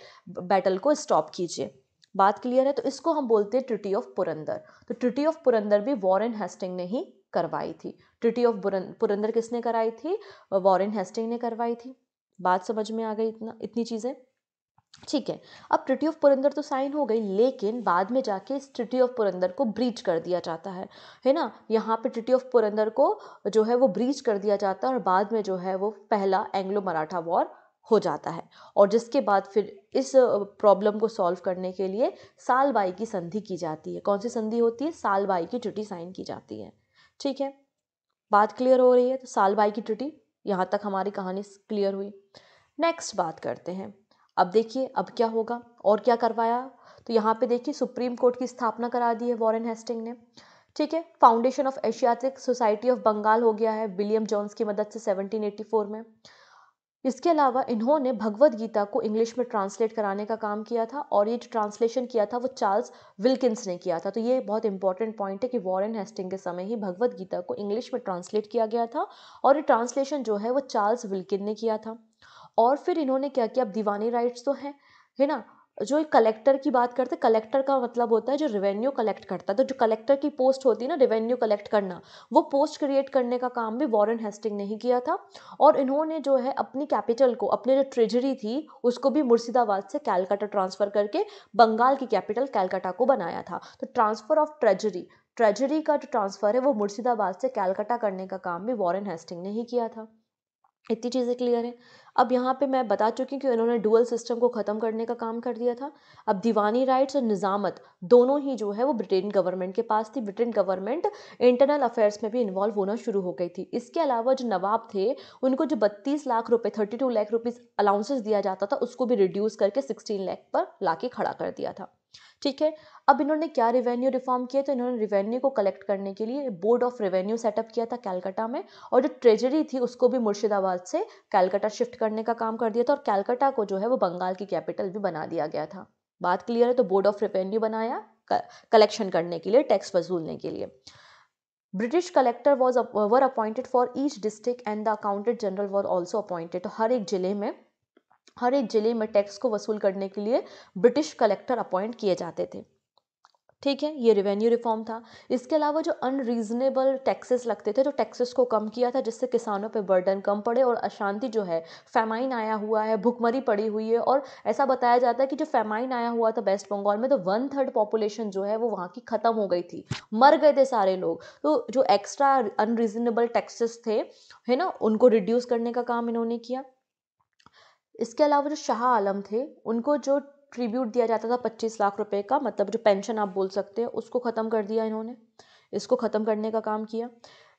बैटल को स्टॉप कीजिए बात क्लियर है तो इसको हम बोलते हैं ट्रिटी ऑफ पुरंदर तो ट्रिटी ऑफ पुरंदर भी वॉरेन हेस्टिंग ने ही करवाई थी ट्रिटी ऑफ पुरंदर किसने कराई थी वॉरेन हेस्टिंग ने करवाई थी बात समझ में आ गई इतना इतनी चीज़ें ठीक है अब ट्रिटी ऑफ पुरंदर तो साइन हो गई लेकिन बाद में जाके इस ट्रिटी ऑफ पुरंदर को ब्रीच कर दिया जाता है है ना यहाँ पे ट्रिटी ऑफ पुरंदर को जो है वो ब्रीच कर दिया जाता है और बाद में जो है वो पहला एंग्लो मराठा वॉर हो जाता है और जिसके बाद फिर इस प्रॉब्लम को सॉल्व करने के लिए साल बाई की संधि की जाती है कौन सी संधि होती है साल बाई की ट्रुटी साइन की जाती है ठीक है बात क्लियर हो रही है तो साल बाई की ट्रुटी यहाँ तक हमारी कहानी क्लियर हुई नेक्स्ट बात करते हैं अब देखिए अब क्या होगा और क्या करवाया तो यहाँ पे देखिए सुप्रीम कोर्ट की स्थापना करा दी है वॉरेन हेस्टिंग ने ठीक है foundation of Asiatic society of Bengal हो गया है विलियम जॉन्स की मदद से 1784 में इसके अलावा इन्होंने भगवद गीता को इंग्लिश में ट्रांसलेट कराने का काम किया था और ये जो ट्रांसलेशन किया था वो चार्ल्स विल्किंस ने किया था तो ये बहुत इंपॉर्टेंट पॉइंट है कि वॉरेन हेस्टिंग के समय ही भगवद गीता को इंग्लिश में ट्रांसलेट किया गया था और ये ट्रांसलेशन जो है वो चार्ल्स विल्किन ने किया था और फिर इन्होंने क्या किया अब दीवानी राइट्स तो हैं है ना जो एक कलेक्टर की बात करते हैं कलेक्टर का मतलब होता है जो रेवेन्यू कलेक्ट करता है तो जो कलेक्टर की पोस्ट होती है ना रेवेन्यू कलेक्ट करना वो पोस्ट क्रिएट करने का काम भी वॉरेन हेस्टिंग ने ही किया था और इन्होंने जो है अपनी कैपिटल को अपने जो ट्रेजरी थी उसको भी मुर्शिदाबाद से कैलकाटा ट्रांसफ़र करके बंगाल की कैपिटल कैलकाटा को बनाया था तो ट्रांसफ़र ऑफ ट्रेजरी ट्रेजरी का जो ट्रांसफ़र है वो मुर्शिदाबाद से कैलकाटा करने का काम भी वॉरेन हेस्टिंग ने ही किया था इतनी चीज़ें क्लियर हैं अब यहाँ पे मैं बता चुकी हूँ कि उन्होंने डुअल सिस्टम को ख़त्म करने का काम कर दिया था अब दीवानी राइट्स और निज़ामत दोनों ही जो है वो ब्रिटेन गवर्नमेंट के पास थी ब्रिटेन गवर्नमेंट इंटरनल अफेयर्स में भी इन्वॉल्व होना शुरू हो गई थी इसके अलावा जो नवाब थे उनको जो बत्तीस लाख रुपये thirty two lakh rupees allowances दिया जाता था उसको भी रिड्यूस करके सिक्सटीन लाख पर ला खड़ा कर दिया था ठीक है अब इन्होंने क्या रिवेन्यू रिफॉर्म किया तो इन्होंने रिवेन्यू को कलेक्ट करने के लिए बोर्ड ऑफ रेवेन्यू सेटअप किया था कैलकाटा में और जो ट्रेजरी थी उसको भी मुर्शिदाबाद से कैलकाटा शिफ्ट करने का काम कर दिया था और कैलकाटा को जो है वो बंगाल की कैपिटल भी बना दिया गया था बात क्लियर है तो बोर्ड ऑफ रेवेन्यू बनाया कलेक्शन करने के लिए टैक्स वसूलने के लिए British collector was were appointed for each district and the accountant general were also appointed हर एक ज़िले में हर एक ज़िले में टैक्स को वसूल करने के लिए ब्रिटिश कलेक्टर अपॉइंट किए जाते थे ठीक है ये रिवेन्यू रिफॉर्म था इसके अलावा जो अनरीजनेबल टैक्सेस लगते थे तो टैक्सेस को कम किया था जिससे किसानों पे बर्डन कम पड़े और अशांति जो है फैमाइन आया हुआ है भुखमरी पड़ी हुई है और ऐसा बताया जाता है कि जो फैमाइन आया हुआ था वेस्ट बंगाल में तो वन थर्ड पॉपुलेशन जो है वो वहाँ की ख़त्म हो गई थी मर गए थे सारे लोग तो जो एक्स्ट्रा अनरीजनेबल टैक्सेस थे है ना उनको रिड्यूस करने का काम इन्होंने किया इसके अलावा जो शाह आलम थे उनको जो ट्रिब्यूट दिया जाता था पच्चीस लाख रुपये का मतलब जो पेंशन आप बोल सकते हैं उसको ख़त्म कर दिया इन्होंने इसको ख़त्म करने का काम किया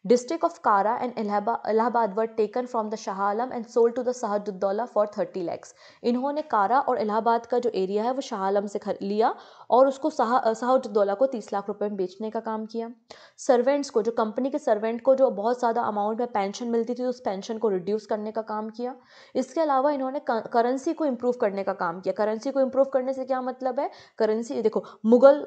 district of Kara and Allahabad were taken from the Shah Alam and sold to the Shujauddaula for thirty lakhs इन्होंने कारा और इलाहाबाद का जो एरिया है वो शाह आलम से खर लिया और उसको शाहदुद्दौला को तीस लाख रुपए में बेचने का काम किया सर्वेंट्स को जो कंपनी के सर्वेंट को जो बहुत ज़्यादा अमाउंट में पेंशन मिलती थी तो उस पेंशन को रिड्यूस करने का काम किया इसके अलावा इन्होंने करेंसी को इम्प्रूव करने का काम किया करेंसी को इम्प्रूव करने से क्या मतलब है करेंसी देखो मुगल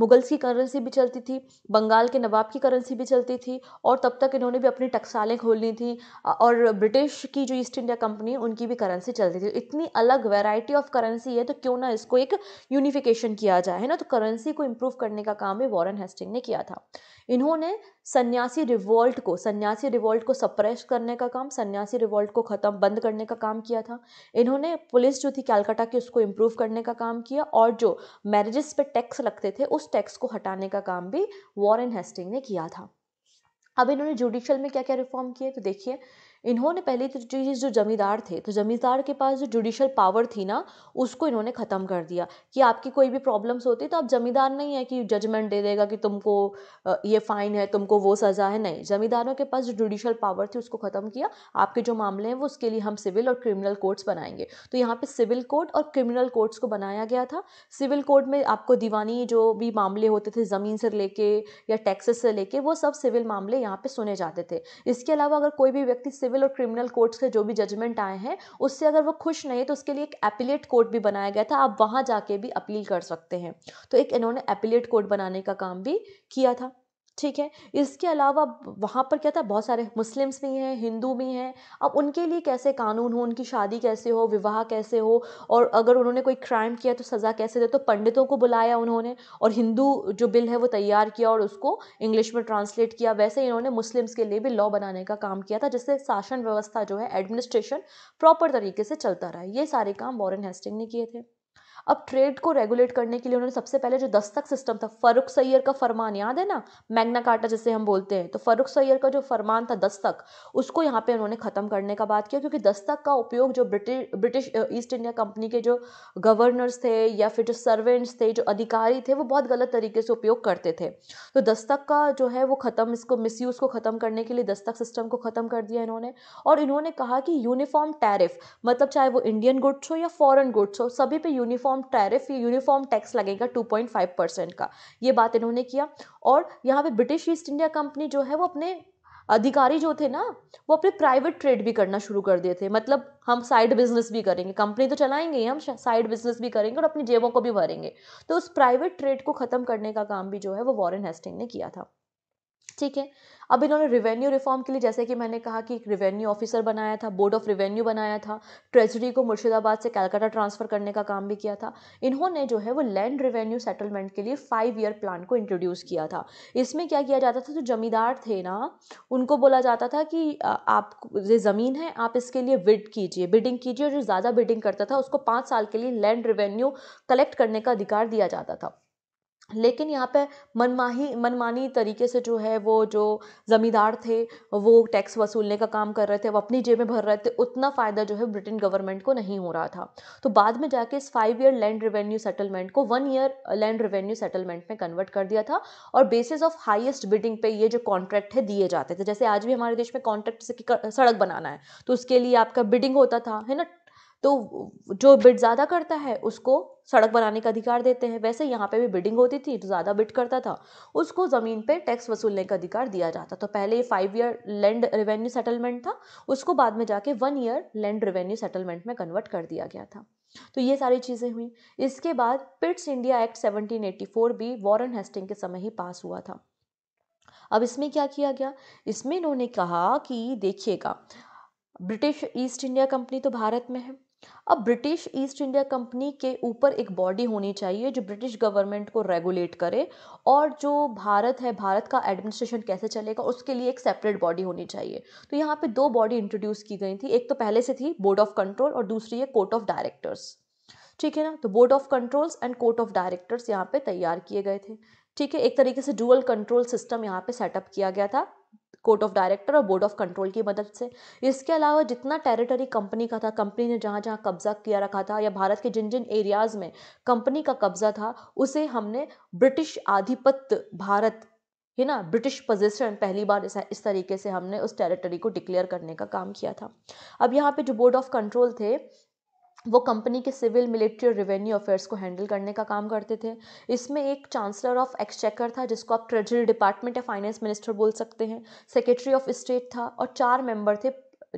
मुगल्स की करेंसी भी चलती थी बंगाल के नवाब की करेंसी भी चलती थी और तब तक इन्होंने भी अपनी टकसालें खोल ली थी और ब्रिटिश की जो ईस्ट इंडिया कंपनी उनकी भी करेंसी चलती थी इतनी अलग वैरायटी ऑफ करेंसी है तो क्यों ना इसको एक यूनिफिकेशन किया जाए है ना तो करेंसी को इम्प्रूव करने का काम भी वॉरन हेस्टिंग ने किया था इन्होंने सन्यासी रिवोल्ट को सन्यासी रिवोल्ट को सप्रेस करने का काम सन्यासी रिवोल्ट को ख़त्म बंद करने का काम किया था इन्होंने पुलिस जो थी कैलकाटा की उसको इम्प्रूव करने का काम किया और जो मैरिजेस पे टैक्स लगते थे उस टैक्स को हटाने का काम भी वॉरेन हेस्टिंग ने किया था अब इन्होंने जुडिशल में क्या क्या रिफॉर्म किए तो देखिए इन्होंने पहली चीज़ तो जो ज़मींदार थे तो ज़मींदार के पास जो जुडिशल पावर थी ना उसको इन्होंने ख़त्म कर दिया कि आपकी कोई भी प्रॉब्लम्स होती तो आप ज़मींदार नहीं है कि जजमेंट दे देगा कि तुमको ये फ़ाइन है तुमको वो सज़ा है नहीं ज़मींदारों के पास जो जुडिशल पावर थी उसको ख़त्म किया आपके जो मामले हैं वो उसके लिए हम सिविल और क्रिमिनल कोर्ट्स बनाएंगे तो यहाँ पर सिविल कोर्ट और क्रिमिनल कोर्ट्स को बनाया गया था सिविल कोर्ट में आपको दीवानी जो भी मामले होते थे ज़मीन से लेके या टैक्सेस से लेके वो सब सिविल मामले यहाँ पे सुने जाते थे इसके अलावा अगर कोई भी व्यक्ति सिविल सिविल और क्रिमिनल कोर्ट्स के जो भी जजमेंट आए हैं उससे अगर वो खुश नहीं तो उसके लिए एक अपीलेट कोर्ट भी बनाया गया था आप वहाँ जाके भी अपील कर सकते हैं तो एक इन्होंने अपीलेट कोर्ट बनाने का काम भी किया था ठीक है इसके अलावा वहाँ पर क्या था बहुत सारे मुस्लिम्स भी हैं हिंदू भी हैं अब उनके लिए कैसे कानून हो उनकी शादी कैसे हो विवाह कैसे हो और अगर उन्होंने कोई क्राइम किया तो सज़ा कैसे दे तो पंडितों को बुलाया उन्होंने और हिंदू जो बिल है वो तैयार किया और उसको इंग्लिश में ट्रांसलेट किया वैसे इन्होंने मुस्लिम्स के लिए भी लॉ बनाने का काम किया था जिससे शासन व्यवस्था जो है एडमिनिस्ट्रेशन प्रॉपर तरीके से चलता रहा ये सारे काम वॉरन हेस्टिंग ने किए थे अब ट्रेड को रेगुलेट करने के लिए उन्होंने सबसे पहले जो दस्तक सिस्टम था फरुख सैयर का फरमान याद है ना मैग्ना कार्टा जिसे हम बोलते हैं तो फरुख सैयर का जो फरमान था दस्तक उसको यहाँ पे उन्होंने ख़त्म करने का बात किया क्योंकि दस्तक का उपयोग जो British British East India company के जो गवर्नर्स थे या फिर जो सर्वेंट्स थे जो अधिकारी थे वो बहुत गलत तरीके से उपयोग करते थे तो दस्तक का जो है वो ख़त्म इसको मिस को ख़त्म करने के लिए दस्तक सिस्टम को ख़त्म कर दिया इन्होंने और इन्होंने कहा कि यूनिफॉर्म टैरिफ मतलब चाहे वो इंडियन गुड्स हो या फॉरन गुड्स हो सभी पे यूनिफॉर्म यूनिफॉर्म टैरिफ या यूनिफॉर्म टैक्स लगेगा 2.5 परसेंट का ये बात इन्होंने किया और यहाँ पे ब्रिटिश ईस्ट इंडिया कंपनी जो है वो अपने अधिकारी जो थे ना वो अपने प्राइवेट ट्रेड भी करना शुरू कर दिए थे मतलब हम साइड बिजनेस भी करेंगे कंपनी तो चलाएंगे ही हम साइड बिजनेस भी करेंगे और अपनी जेबों को भी भरेंगे तो उस प्राइवेट ट्रेड को ख़त्म करने का काम भी जो है वो वॉरेन हेस्टिंग ने किया था ठीक है अब इन्होंने रिवेन्यू रिफॉर्म के लिए जैसे कि मैंने कहा कि एक रिवेन्यू ऑफिसर बनाया था बोर्ड ऑफ रिवेन्यू बनाया था ट्रेजरी को मुर्शिदाबाद से कैलकाटा ट्रांसफ़र करने का काम भी किया था इन्होंने जो है वो लैंड रिवेन्यू सेटलमेंट के लिए फाइव ईयर प्लान को इंट्रोड्यूस किया था इसमें क्या किया जाता था जो तो जमींदार थे ना उनको बोला जाता था कि आप ये ज़मीन है आप इसके लिए बिड कीजिए बिडिंग कीजिए और जो ज़्यादा बिडिंग करता था उसको पाँच साल के लिए लैंड रिवेन्यू कलेक्ट करने का अधिकार दिया जाता था लेकिन यहाँ पे मनमाही मनमानी तरीके से जो है वो जो ज़मींदार थे वो टैक्स वसूलने का काम कर रहे थे वो अपनी जेबें भर रहे थे उतना फ़ायदा जो है ब्रिटेन गवर्नमेंट को नहीं हो रहा था तो बाद में जाके इस five year land revenue settlement को one year land revenue settlement में कन्वर्ट कर दिया था और बेसिस ऑफ हाइएस्ट बिडिंग पे ये जो कॉन्ट्रैक्ट है दिए जाते थे जैसे आज भी हमारे देश में कॉन्ट्रैक्ट से सड़क बनाना है तो उसके लिए आपका बिडिंग होता था है ना तो जो बिड ज़्यादा करता है उसको सड़क बनाने का अधिकार देते हैं वैसे यहाँ पे भी बिडिंग होती थी तो ज़्यादा बिड करता था उसको ज़मीन पे टैक्स वसूलने का अधिकार दिया जाता तो पहले ये five year land revenue settlement था उसको बाद में जाके one year land revenue settlement में कन्वर्ट कर दिया गया था तो ये सारी चीज़ें हुई इसके बाद पिट्स इंडिया एक्ट सेवनटीन भी वॉरन हेस्टिंग के समय ही पास हुआ था अब इसमें क्या किया गया इसमें इन्होंने कहा कि देखिएगा ब्रिटिश ईस्ट इंडिया कंपनी तो भारत में है अब ब्रिटिश ईस्ट इंडिया कंपनी के ऊपर एक बॉडी होनी चाहिए जो ब्रिटिश गवर्नमेंट को रेगुलेट करे और जो भारत है भारत का एडमिनिस्ट्रेशन कैसे चलेगा उसके लिए एक सेपरेट बॉडी होनी चाहिए तो यहाँ पे दो बॉडी इंट्रोड्यूस की गई थी एक तो पहले से थी बोर्ड ऑफ कंट्रोल और दूसरी है कोर्ट ऑफ डायरेक्टर्स ठीक है ना तो board of controls and court of directors यहाँ पे तैयार किए गए थे ठीक है एक तरीके से डुअल कंट्रोल सिस्टम यहाँ पे सेटअप किया गया था कोर्ट ऑफ डायरेक्टर और बोर्ड ऑफ कंट्रोल की मदद से इसके अलावा जितना टेरिटरी कंपनी का था कंपनी ने जहाँ जहाँ कब्जा किया रखा था या भारत के जिन जिन एरियाज़ में कंपनी का कब्जा था उसे हमने ब्रिटिश आधिपत्य भारत है ना ब्रिटिश पोजिशन पहली बार इस, इस तरीके से हमने उस टेरिटरी को डिक्लेयर करने का काम किया था अब यहाँ पे जो बोर्ड ऑफ कंट्रोल थे वो कंपनी के सिविल मिलिट्री और रेवेन्यू अफेयर्स को हैंडल करने का काम करते थे इसमें एक चांसलर ऑफ एक्सचेकर था जिसको आप ट्रेजरी डिपार्टमेंट या फाइनेंस मिनिस्टर बोल सकते हैं सेक्रेटरी ऑफ स्टेट था और चार मेंबर थे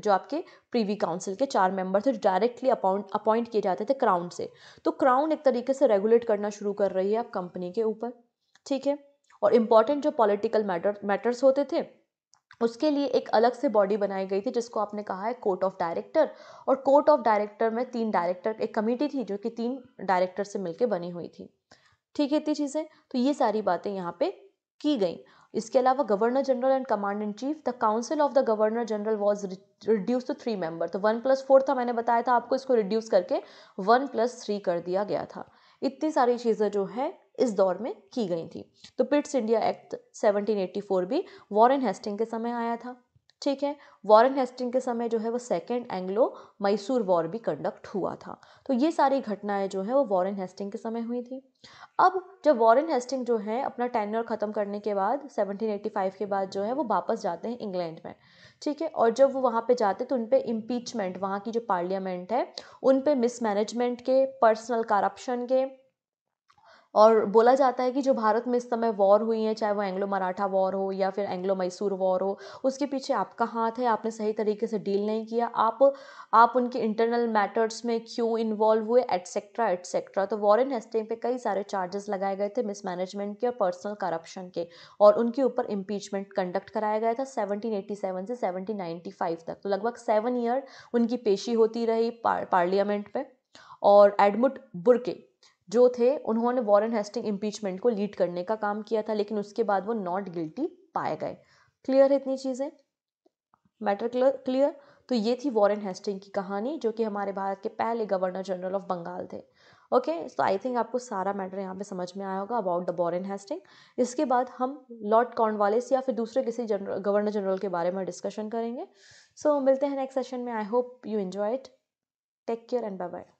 जो आपके प्रीवी काउंसिल के चार मेंबर थे जो डायरेक्टली अपॉइंट अपॉइंट किए जाते थे क्राउन से तो क्राउन एक तरीके से रेगुलेट करना शुरू कर रही है आप कंपनी के ऊपर ठीक है और इम्पॉर्टेंट जो पॉलिटिकल मैटर मैटर्स होते थे उसके लिए एक अलग से बॉडी बनाई गई थी जिसको आपने कहा है कोर्ट ऑफ डायरेक्टर और कोर्ट ऑफ डायरेक्टर में तीन डायरेक्टर एक कमेटी थी जो कि तीन डायरेक्टर से मिलकर बनी हुई थी ठीक है इतनी चीज़ें तो ये सारी बातें यहाँ पे की गई इसके अलावा governor general and command in chief the council of the governor general was reduce to three member तो वन प्लस फोर था मैंने बताया था आपको इसको रिड्यूस करके वन प्लस थ्री कर दिया गया था इतनी सारी चीज़ें जो है इस दौर में की गई थी तो पिट्स इंडिया एक्ट 1784 भी वॉरेन हेस्टिंग के समय आया था ठीक है वॉरेन हेस्टिंग के समय जो है वो सेकेंड एंग्लो मैसूर वॉर भी कंडक्ट हुआ था तो ये सारी घटनाएं जो है वो वॉरेन हेस्टिंग के समय हुई थी अब जब वॉरेन हेस्टिंग जो है अपना टेन्योर ख़त्म करने के बाद 1785 के बाद जो है वो वापस जाते हैं इंग्लैंड में ठीक है और जब वो वहाँ पे जाते तो उन पर इम्पीचमेंट वहाँ की जो पार्लियामेंट है उन पर मिसमैनेजमेंट के पर्सनल करप्शन के और बोला जाता है कि जो भारत में इस समय वॉर हुई हैं चाहे वो एंग्लो मराठा वॉर हो या फिर एंग्लो मैसूर वॉर हो उसके पीछे आपका हाथ है आपने सही तरीके से डील नहीं किया आप आप उनके इंटरनल मैटर्स में क्यों इन्वॉल्व हुए एटसेट्रा एटसेट्रा तो वॉरन हेस्टिंग पे कई सारे चार्जेस लगाए गए थे मिसमैनेजमेंट के और पर्सनल करप्शन के और उनके ऊपर इम्पीचमेंट कंडक्ट कराया गया था सेवनटीन से सेवनटीन तक तो लगभग सेवन ईयर उनकी पेशी होती रही पार्लियामेंट में और एडमुट बुरके जो थे उन्होंने वॉरेन हेस्टिंग इम्पीचमेंट को लीड करने का काम किया था लेकिन उसके बाद वो नॉट गिल्टी पाए गए क्लियर है इतनी चीज़ें मैटर क्लियर तो ये थी वॉरेन हेस्टिंग की कहानी जो कि हमारे भारत के पहले गवर्नर जनरल ऑफ बंगाल थे ओके सो आई थिंक आपको सारा मैटर यहाँ पे समझ में आया होगा अबाउट द वॉरन हेस्टिंग इसके बाद हम लॉर्ड कॉर्नवालिस या फिर दूसरे किसी जनरल गवर्नर जनरल के बारे में डिस्कशन करेंगे सो so, मिलते हैं नेक्स्ट सेशन में I hope you enjoy it take care and bye bye